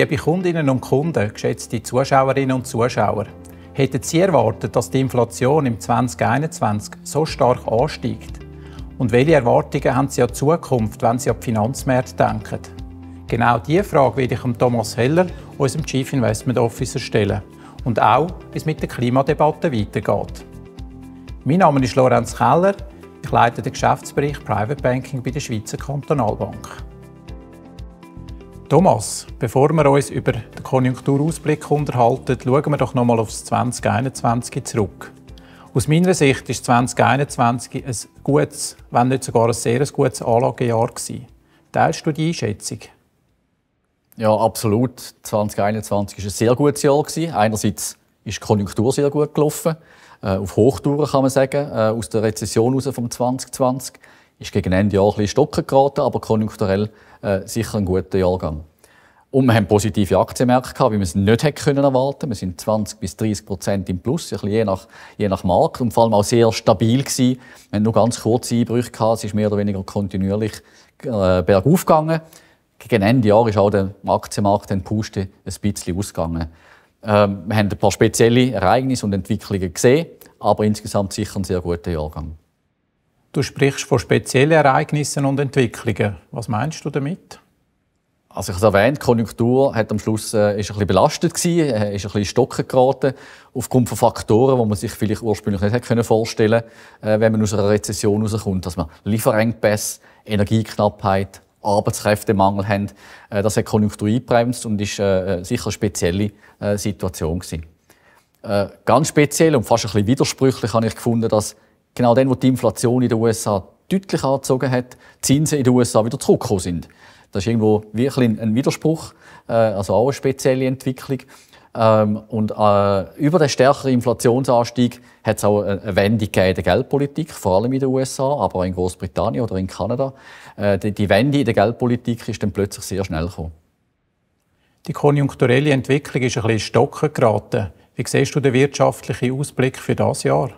Liebe Kundinnen und Kunden, geschätzte Zuschauerinnen und Zuschauer, hätten Sie erwartet, dass die Inflation im 2021 so stark ansteigt? Und welche Erwartungen haben Sie an die Zukunft, wenn Sie an die Finanzmärkte denken? Genau diese Frage werde ich Thomas Heller, unserem Chief Investment Officer, stellen. Und auch, wie es mit der Klimadebatte weitergeht. Mein Name ist Lorenz Keller. Ich leite den Geschäftsbereich Private Banking bei der Schweizer Kantonalbank. Thomas, bevor wir uns über den Konjunkturausblick unterhalten, schauen wir doch nochmal auf das 2021 zurück. Aus meiner Sicht ist 2021 ein gutes, wenn nicht sogar ein sehr gutes Anlagejahr Teilst du die Einschätzung? Ja, absolut. 2021 war ein sehr gutes Jahr. Einerseits ist die Konjunktur sehr gut gelaufen. Äh, auf Hochtouren kann man sagen. Äh, aus der Rezession heraus vom 2020 ist gegen Ende Jahr ein bisschen stocken geraten, aber konjunkturell äh, sicher ein guter Jahrgang. Und wir haben positive Aktienmärkte gehabt, wie wir es nicht hätten können erwarten. Wir sind 20 bis 30 Prozent im Plus, ein bisschen je nach, je nach Markt und vor allem auch sehr stabil gewesen. Wir haben nur ganz kurze Einbrüche gehabt, es ist mehr oder weniger kontinuierlich äh, bergauf gegangen. Gegen Ende Jahr ist auch der Aktienmarkt, den Puste, ein bisschen ausgegangen. Ähm, wir haben ein paar spezielle Ereignisse und Entwicklungen gesehen, aber insgesamt sicher ein sehr guter Jahrgang. Du sprichst von speziellen Ereignissen und Entwicklungen. Was meinst du damit? Also ich habe erwähnt, die Konjunktur hat am Schluss äh, ist ein bisschen belastet gewesen, äh, ist ein bisschen stocken geraten aufgrund von Faktoren, die man sich vielleicht ursprünglich nicht hätte können vorstellen, äh, wenn man aus einer Rezession rauskommt, dass man Lieferengpässe, Energieknappheit, Arbeitskräftemangel haben. Äh, das hat die Konjunktur eingebremst und ist äh, äh sicher eine spezielle äh, Situation gewesen. Äh, ganz speziell und fast ein bisschen widersprüchlich habe ich gefunden, dass genau dann, wo die Inflation in den USA deutlich angezogen hat, die Zinsen in den USA wieder zurückgekommen sind. Das ist irgendwo wirklich ein Widerspruch, äh, also auch eine spezielle Entwicklung. Ähm, und äh, über den stärkeren Inflationsanstieg hat es auch eine Wende in der Geldpolitik, vor allem in den USA, aber auch in Großbritannien oder in Kanada. Äh, die, Wende in der Geldpolitik ist dann plötzlich sehr schnell gekommen. Die konjunkturelle Entwicklung ist ein bisschen stocken geraten. Wie siehst du den wirtschaftlichen Ausblick für das Jahr?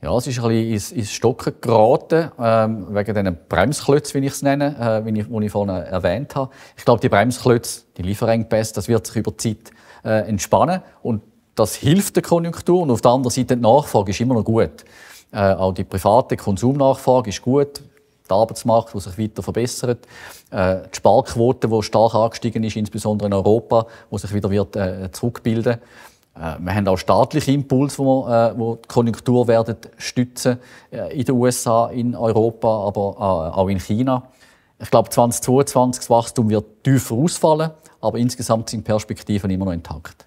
Ja, es ist ein bisschen ins, ins Stocken geraten, ähm, wegen diesen Bremsklötzen, wie ich es nenne, äh, wie ich, die ich vorhin erwähnt habe. Ich glaube, die Bremsklötze, die Lieferengpässe, das wird sich über die Zeit äh, entspannen und das hilft der Konjunktur und auf der anderen Seite die Nachfrage ist immer noch gut. Äh, auch die private Konsumnachfrage ist gut, der Arbeitsmarkt, der sich weiter verbessert, äh, die Sparquote, die stark angestiegen ist, insbesondere in Europa, die sich wieder wird, äh, zurückbilden äh, wir haben auch staatliche Impulse, wo, wir, äh, wo die Konjunktur werden stützen äh, in den USA, in Europa, aber auch in China. Ich glaube, 2022 das Wachstum wird tiefer ausfallen, aber insgesamt sind Perspektiven immer noch intakt.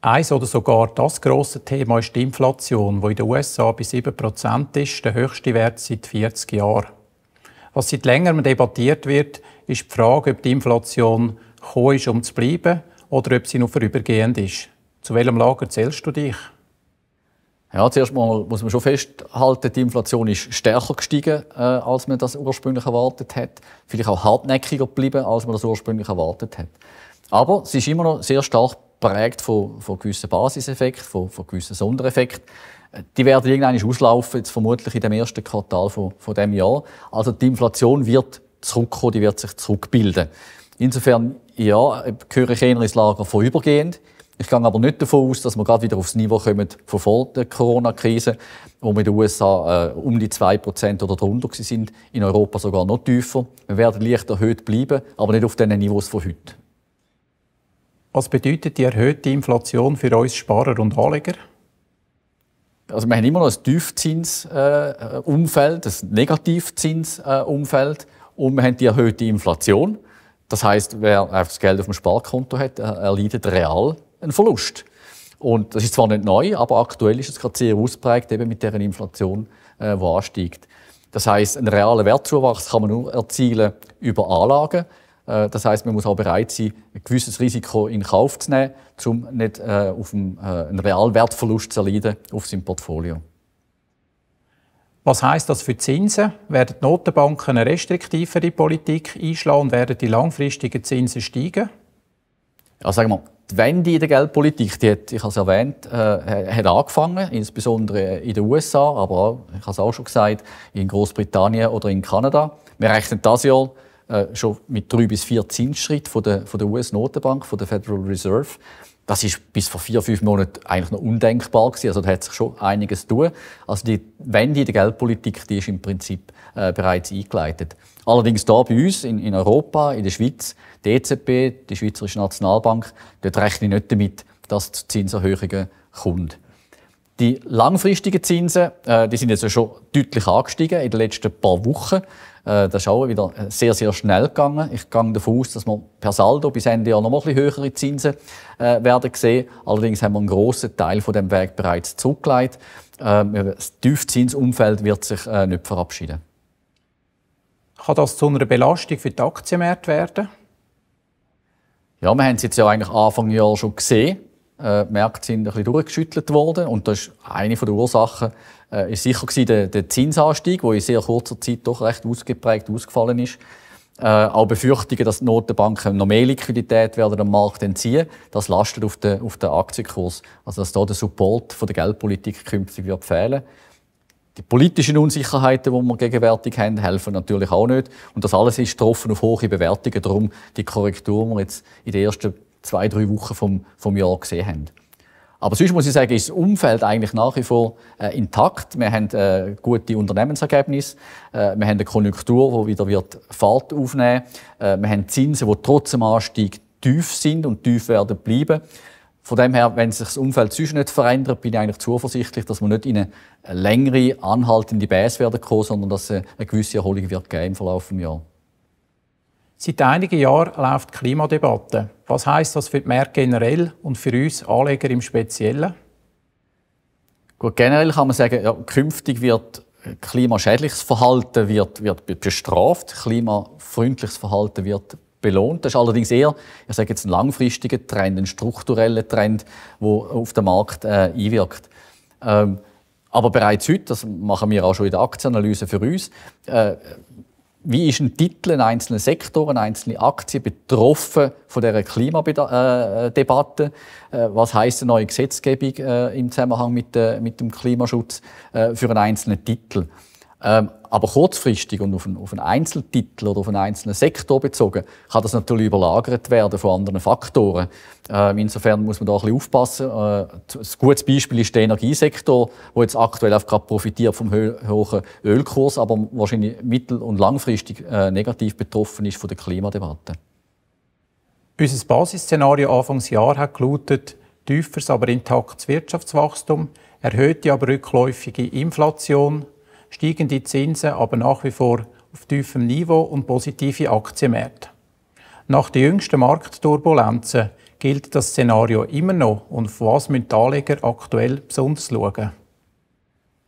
Eins oder sogar das große Thema ist die Inflation, die in den USA bei 7% ist, der höchste Wert seit 40 Jahren. Was seit längerem debattiert wird, ist die Frage, ob die Inflation gekommen ist, um zu bleiben oder ob sie nur vorübergehend ist. Zu welchem Lager zählst du dich? Ja, zuerst mal muss man schon festhalten, die Inflation ist stärker gestiegen, äh, als man das ursprünglich erwartet hat. Vielleicht auch hartnäckiger geblieben, als man das ursprünglich erwartet hat. Aber sie ist immer noch sehr stark prägt von, von gewissen Basiseffekten, von, von gewissen Sondereffekten. Die werden irgendwann auslaufen, jetzt vermutlich in dem ersten Quartal von, von dem Jahr. Also die Inflation wird zurückkommen, die wird sich zurückbilden. Insofern ja, gehöre ich eher ins Lager vorübergehend. Ich gehe aber nicht davon aus, dass wir gerade wieder aufs Niveau kommen von vor der Corona-Krise, wo wir in den USA äh, um die 2% oder darunter sind, in Europa sogar noch tiefer. Wir werden leicht erhöht bleiben, aber nicht auf den Niveaus von heute. Was bedeutet die erhöhte Inflation für uns Sparer und Anleger? Also wir haben immer noch ein Tiefzinsumfeld, äh, ein Negativzinsumfeld äh, und wir haben die erhöhte Inflation. Das heißt, wer einfach das Geld auf dem Sparkonto hat, äh, erleidet real einen Verlust. Und das ist zwar nicht neu, aber aktuell ist es gerade sehr ausgeprägt, eben mit deren Inflation, äh, die ansteigt. Das heißt, einen realen Wertzuwachs kann man nur erzielen über Anlagen. Äh, das heißt, man muss auch bereit sein, ein gewisses Risiko in Kauf zu nehmen, um nicht äh, auf einen, äh, einen realen Wertverlust zu erleiden auf seinem Portfolio. Was heißt das für die Zinsen? Werden die Notenbanken eine restriktivere Politik einschlagen werden die langfristigen Zinsen steigen? Ja, also sagen wir mal, die Wende in der Geldpolitik, die hat, ich habe es erwähnt, äh, hat angefangen, insbesondere in den USA, aber auch, ich habe es auch schon gesagt, in Großbritannien oder in Kanada. Wir rechnen das Jahr äh, schon mit drei bis vier Zinsschritten von der, von der US-Notenbank, von der Federal Reserve. Das ist bis vor vier, fünf Monaten eigentlich noch undenkbar gewesen. Also da hat sich schon einiges tun. Also die Wende in der Geldpolitik, die ist im Prinzip äh, bereits eingeleitet. Allerdings da bei uns in, in Europa, in der Schweiz, die EZB, die Schweizerische Nationalbank, dort rechne ich nicht damit, dass es zu Zinserhöhungen kommt. Die langfristigen Zinsen, äh, die sind jetzt schon deutlich angestiegen in den letzten paar Wochen. Äh, das ist auch wieder äh, sehr, sehr schnell gegangen. Ich gehe davon aus, dass wir per Saldo bis Ende Jahr noch mal ein bisschen höhere Zinsen äh, werden sehen. Allerdings haben wir einen grossen Teil von dem Weg bereits zurückgelegt. Ähm, das Tiefzinsumfeld wird sich äh, nicht verabschieden. Kann das zu einer Belastung für die Aktienmärkte werden? Ja, wir haben es jetzt ja eigentlich Anfang Jahr schon gesehen äh, Märkte sind ein bisschen durchgeschüttelt worden. Und das ist eine der Ursachen äh, ist sicher gewesen, der, der Zinsanstieg, der in sehr kurzer Zeit doch recht ausgeprägt ausgefallen ist. Äh, auch Befürchtungen, dass die Notenbanken noch mehr Liquidität werden am Markt entziehen, das lastet auf den, auf den Aktienkurs. Also dass hier der Support von der Geldpolitik künftig wird fehlen. Die politischen Unsicherheiten, die wir gegenwärtig haben, helfen natürlich auch nicht. Und das alles ist getroffen auf hohe Bewertungen. Darum die Korrektur, die wir jetzt in den ersten zwei, drei Wochen vom, vom Jahr gesehen haben. Aber sonst muss ich sagen, ist das Umfeld eigentlich nach wie vor äh, intakt. Wir haben äh, gute Unternehmensergebnisse, äh, wir haben eine Konjunktur, die wieder wird Fahrt aufnehmen äh, Wir haben Zinsen, die trotz dem Anstieg tief sind und tief werden bleiben. Von dem her, wenn sich das Umfeld sonst nicht verändert, bin ich eigentlich zuversichtlich, dass wir nicht in eine längere, anhaltende Base werden kommen, sondern dass es eine gewisse Erholung wird geben im Verlauf des Jahres. Seit einigen Jahren läuft die Klimadebatte. Was heißt das für die Märkte generell und für uns Anleger im Speziellen? Gut, generell kann man sagen, ja, künftig wird äh, klimaschädliches Verhalten wird, wird bestraft, klimafreundliches Verhalten wird belohnt. Das ist allerdings eher, ich sage jetzt, ein langfristiger Trend, ein struktureller Trend, der auf den Markt äh, einwirkt. Ähm, aber bereits heute, das machen wir auch schon in der Aktienanalyse für uns, äh, wie ist ein Titel, ein einzelner Sektor, eine einzelne Aktie betroffen von der Klimadebatte? Äh, äh, äh, was heißt eine neue Gesetzgebung im Zusammenhang mit, mit dem Klimaschutz für einen einzelnen Titel? Ähm, aber kurzfristig und auf einen, auf einen, Einzeltitel oder auf einen einzelnen Sektor bezogen, kann das natürlich überlagert werden von anderen Faktoren. Ähm, insofern muss man da ein bisschen aufpassen. Äh, ein gutes Beispiel ist der Energiesektor, der jetzt aktuell auch gerade profitiert vom hohen Ölkurs, aber wahrscheinlich mittel- und langfristig äh, negativ betroffen ist von der Klimadebatte. Unser Basisszenario Anfangsjahr hat gelautet, tieferes, aber intaktes Wirtschaftswachstum, erhöhte, aber rückläufige Inflation, stiegen die Zinsen aber nach wie vor auf tiefem Niveau und positive Aktienmärkte. Nach den jüngsten Marktturbulenzen gilt das Szenario immer noch und auf was müssen die Anleger aktuell besonders schauen?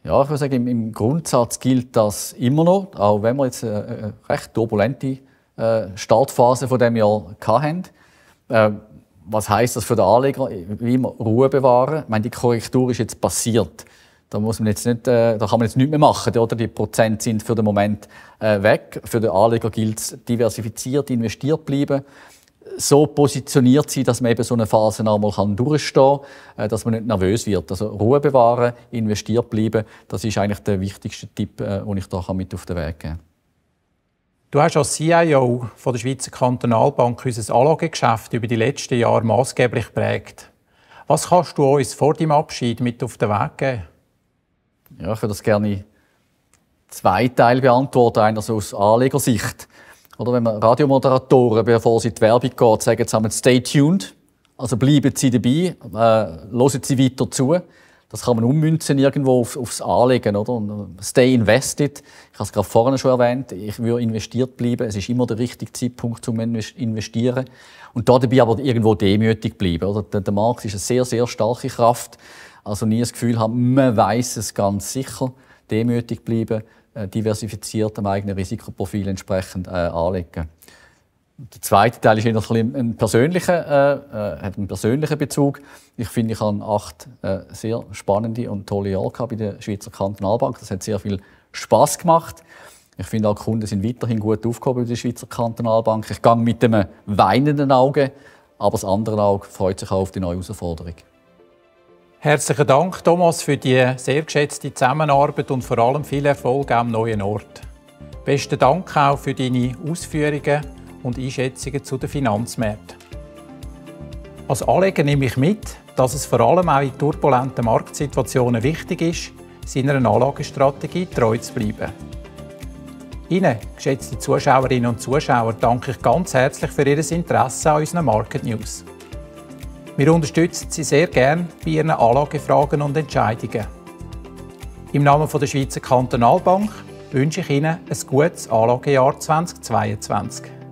Ja, ich würde sagen, im Grundsatz gilt das immer noch, auch wenn wir jetzt eine recht turbulente äh, Startphase von dem Jahr hatten. Ähm, was heißt das für den Anleger? Wie immer Ruhe bewahren. Ich meine, die Korrektur ist jetzt passiert. Da, muss man jetzt nicht, äh, da kann man jetzt nicht mehr machen. Oder? Die Prozent sind für den Moment äh, weg. Für den Anleger gilt es, diversifiziert investiert bleiben so positioniert sein, dass man eben so eine Phase einmal kann durchstehen kann, äh, dass man nicht nervös wird. Also Ruhe bewahren, investiert bleiben, das ist eigentlich der wichtigste Tipp, äh, den ich da mit auf den Weg geben kann. Du hast als CIO von der Schweizer Kantonalbank unser Anlagegeschäft über die letzten Jahre maßgeblich geprägt. Was kannst du uns vor deinem Abschied mit auf den Weg geben? Ja, ich würde das gerne zwei Teile beantworten. Einer Einerseits aus Anlegersicht. Oder wenn man Radiomoderatoren, bevor sie in die Werbung geht, sagen zusammen «Stay tuned», also bleiben Sie dabei, äh, hören Sie weiter zu. Das kann man ummünzen irgendwo auf, aufs Anlegen, oder? Und äh, stay invested. Ich habe es gerade vorhin schon erwähnt. Ich würde investiert bleiben. Es ist immer der richtige Zeitpunkt zum Investieren. Und da dabei aber irgendwo demütig bleiben, oder? Der, der Markt ist eine sehr, sehr starke Kraft. Also nie das Gefühl haben, man weiß es ganz sicher. Demütig bleiben, äh, diversifiziert am eigenen Risikoprofil entsprechend äh, anlegen. Der zweite Teil ist eher ein, ein persönlicher, äh, äh, hat einen persönlichen Bezug. Ich finde, ich habe acht äh, sehr spannende und tolle Jahre bei der Schweizer Kantonalbank. Das hat sehr viel Spaß gemacht. Ich finde, auch Kunden sind weiterhin gut aufgehoben bei der Schweizer Kantonalbank. Ich gehe mit einem weinenden Auge, aber das andere Auge freut sich auch auf die neue Herausforderung. Herzlichen Dank, Thomas, für die sehr geschätzte Zusammenarbeit und vor allem viel Erfolg am neuen Ort. Besten Dank auch für deine Ausführungen und Einschätzungen zu den Finanzmärkten. Als Anleger nehme ich mit, dass es vor allem auch in turbulenten Marktsituationen wichtig ist, seiner Anlagestrategie treu zu bleiben. Ihnen, geschätzte Zuschauerinnen und Zuschauer, danke ich ganz herzlich für Ihr Interesse an unseren Market News. Wir unterstützen Sie sehr gern bei Ihren Anlagefragen und Entscheidungen. Im Namen der Schweizer Kantonalbank wünsche ich Ihnen ein gutes Anlagejahr 2022.